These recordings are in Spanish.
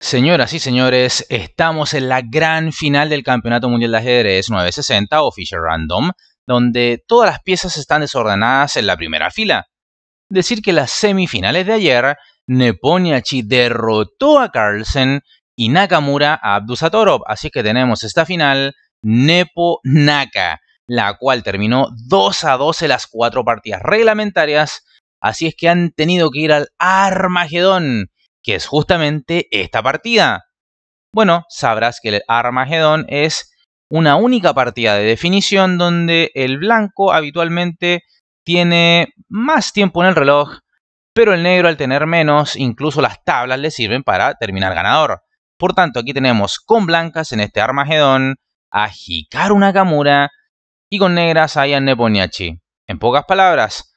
Señoras y señores, estamos en la gran final del Campeonato Mundial de Ajedrez 960 o Fisher Random, donde todas las piezas están desordenadas en la primera fila. Decir que las semifinales de ayer, Neponiachi derrotó a Carlsen y Nakamura a Abdusatorov, así que tenemos esta final Nepo-Naka, la cual terminó 2 a 12 las cuatro partidas reglamentarias, así es que han tenido que ir al Armagedón que es justamente esta partida. Bueno, sabrás que el Armagedón es una única partida de definición donde el blanco habitualmente tiene más tiempo en el reloj, pero el negro al tener menos, incluso las tablas le sirven para terminar ganador. Por tanto, aquí tenemos con blancas en este Armagedón a Hikaru Nakamura y con negras a Ian Neponiachi. En pocas palabras,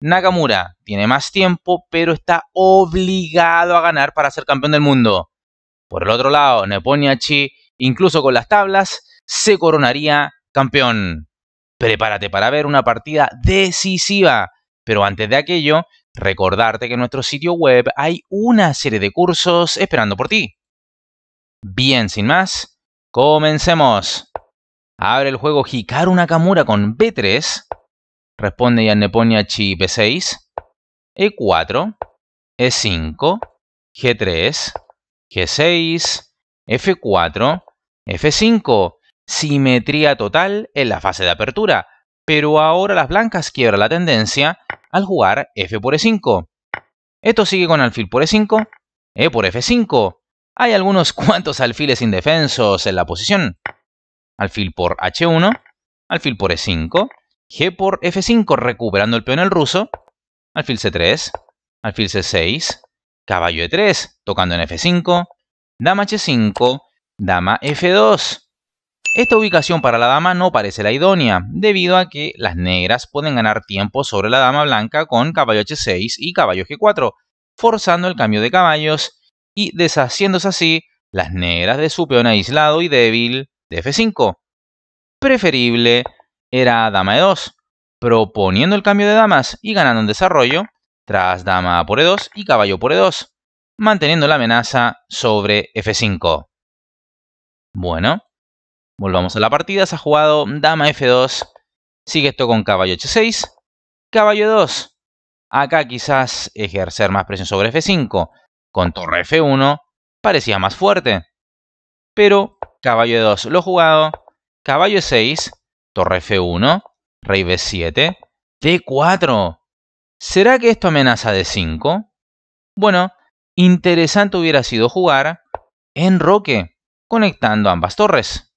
Nakamura tiene más tiempo, pero está obligado a ganar para ser campeón del mundo. Por el otro lado, Neponiachi, incluso con las tablas, se coronaría campeón. Prepárate para ver una partida decisiva. Pero antes de aquello, recordarte que en nuestro sitio web hay una serie de cursos esperando por ti. Bien, sin más, comencemos. Abre el juego Hikaru Nakamura con B3 Responde ya Neponia b 6 E4, E5, G3, G6, F4, F5. Simetría total en la fase de apertura, pero ahora las blancas quiebran la tendencia al jugar F por E5. Esto sigue con alfil por E5, E por F5. Hay algunos cuantos alfiles indefensos en la posición. Alfil por H1, alfil por E5, G por F5 recuperando el peón el ruso. Alfil C3, alfil C6, caballo E3, tocando en F5, dama H5, dama F2. Esta ubicación para la dama no parece la idónea, debido a que las negras pueden ganar tiempo sobre la dama blanca con caballo H6 y caballo G4, forzando el cambio de caballos y deshaciéndose así las negras de su peón aislado y débil de F5. Preferible era dama e2, proponiendo el cambio de damas y ganando en desarrollo, tras dama por e2 y caballo por e2, manteniendo la amenaza sobre f5. Bueno, volvamos a la partida, se ha jugado dama f2, sigue esto con caballo h6, caballo e 2. Acá quizás ejercer más presión sobre f5 con torre f1 parecía más fuerte. Pero caballo e 2 lo jugado, caballo e 6 torre F1, rey B7, D4. ¿Será que esto amenaza D5? Bueno, interesante hubiera sido jugar en roque, conectando ambas torres.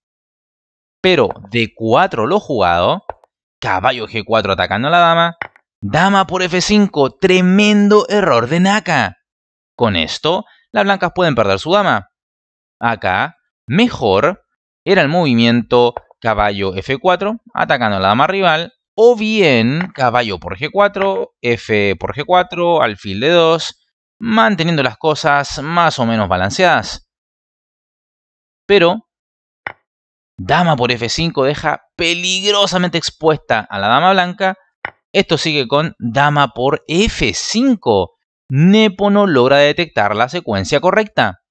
Pero D4 lo jugado, caballo G4 atacando a la dama, dama por F5, tremendo error de Naka. Con esto, las blancas pueden perder su dama. Acá, mejor era el movimiento caballo F4, atacando a la dama rival, o bien caballo por G4, F por G4, alfil de 2, manteniendo las cosas más o menos balanceadas. Pero, dama por F5 deja peligrosamente expuesta a la dama blanca. Esto sigue con dama por F5. Nepo no logra detectar la secuencia correcta.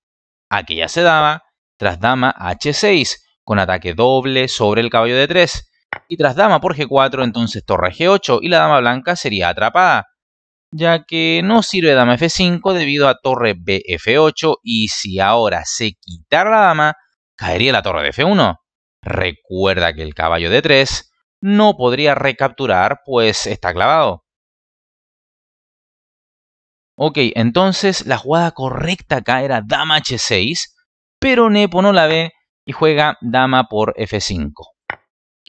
Aquella se daba tras dama H6, con ataque doble sobre el caballo de 3. Y tras dama por g4, entonces torre g8 y la dama blanca sería atrapada, ya que no sirve dama f5 debido a torre bf8 y si ahora se quitara la dama, caería la torre de f1. Recuerda que el caballo de 3 no podría recapturar pues está clavado. Ok, entonces la jugada correcta acá era dama h6, pero Nepo no la ve y juega dama por f5.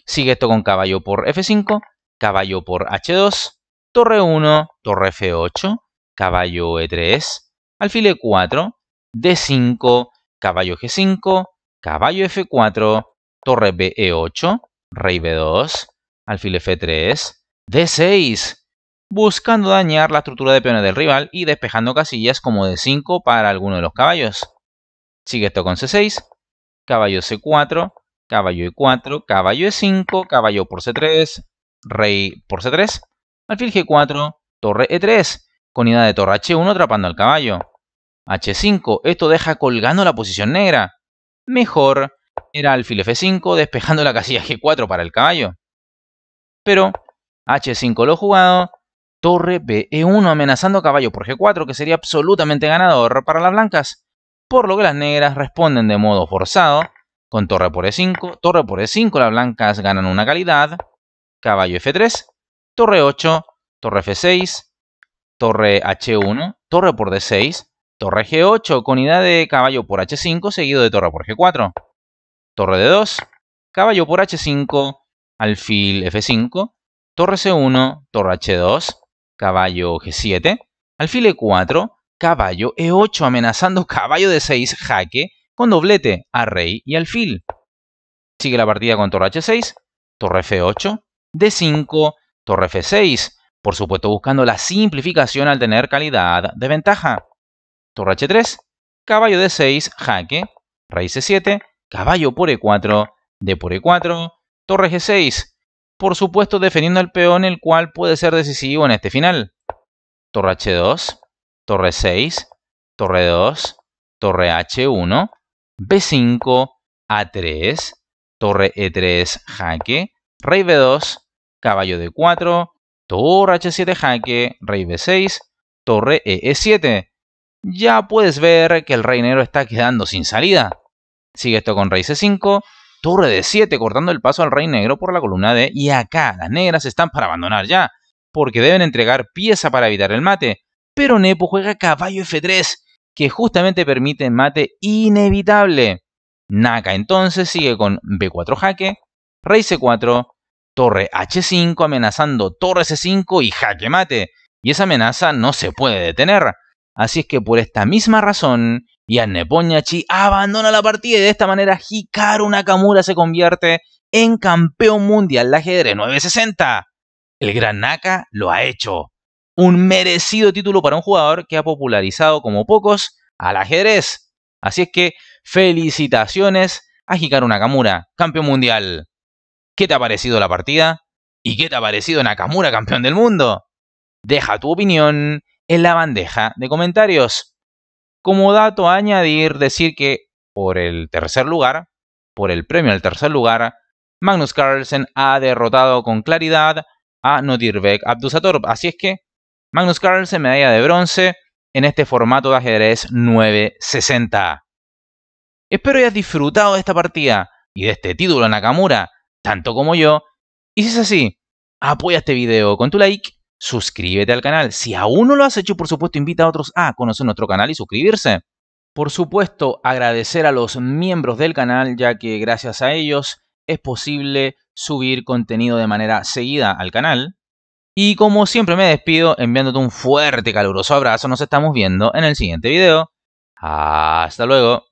Sigue esto con caballo por f5, caballo por h2, torre 1, torre f8, caballo e3, alfil e4, d5, caballo g5, caballo f4, torre b e8, rey b2, alfil f3, d6, buscando dañar la estructura de peones del rival y despejando casillas como d5 para alguno de los caballos. Sigue esto con c6, caballo c4, caballo e4, caballo e5, caballo por c3, rey por c3, alfil g4, torre e3, con unidad de torre h1 atrapando al caballo. h5, esto deja colgando la posición negra. Mejor era alfil f5 despejando la casilla g4 para el caballo. Pero h5 lo jugado, torre b e1 amenazando caballo por g4 que sería absolutamente ganador para las blancas por lo que las negras responden de modo forzado, con torre por e5, torre por e5, las blancas ganan una calidad, caballo f3, torre 8, torre f6, torre h1, torre por d6, torre g8 con idea de caballo por h5 seguido de torre por g4, torre d2, caballo por h5, alfil f5, torre c1, torre h2, caballo g7, alfil e4, caballo e8 amenazando caballo de 6 jaque con doblete a rey y alfil. Sigue la partida con torre h6, torre f8, d5, torre f6, por supuesto buscando la simplificación al tener calidad de ventaja. Torre h3, caballo de 6 jaque, rey c7, caballo por e4, d por e4, torre g6, por supuesto defendiendo el peón el cual puede ser decisivo en este final. Torre h2, torre 6, torre 2, torre H1, B5, A3, torre E3 jaque, rey B2, caballo D4, torre H7 jaque, rey B6, torre E7. Ya puedes ver que el rey negro está quedando sin salida. Sigue esto con rey C5, torre D7 cortando el paso al rey negro por la columna D y acá las negras están para abandonar ya, porque deben entregar pieza para evitar el mate pero Nepo juega caballo F3, que justamente permite mate inevitable. Naka entonces sigue con B4 jaque, rey C4, torre H5 amenazando torre C5 y jaque mate, y esa amenaza no se puede detener. Así es que por esta misma razón, Yan Nepoñachi abandona la partida y de esta manera Hikaru Nakamura se convierte en campeón mundial de ajedrez 960. El gran Naka lo ha hecho un merecido título para un jugador que ha popularizado como pocos al ajedrez. Así es que felicitaciones a Hikaru Nakamura, campeón mundial. ¿Qué te ha parecido la partida? ¿Y qué te ha parecido Nakamura, campeón del mundo? Deja tu opinión en la bandeja de comentarios. Como dato a añadir, decir que por el tercer lugar, por el premio al tercer lugar, Magnus Carlsen ha derrotado con claridad a Notirbek Abdusatorp. Así es que Magnus Carlsen, medalla de bronce en este formato de ajedrez 960. Espero hayas disfrutado de esta partida y de este título Nakamura, tanto como yo. Y si es así, apoya este video con tu like, suscríbete al canal. Si aún no lo has hecho, por supuesto, invita a otros a conocer nuestro canal y suscribirse. Por supuesto, agradecer a los miembros del canal, ya que gracias a ellos es posible subir contenido de manera seguida al canal. Y como siempre me despido enviándote un fuerte caluroso abrazo. Nos estamos viendo en el siguiente video. Hasta luego.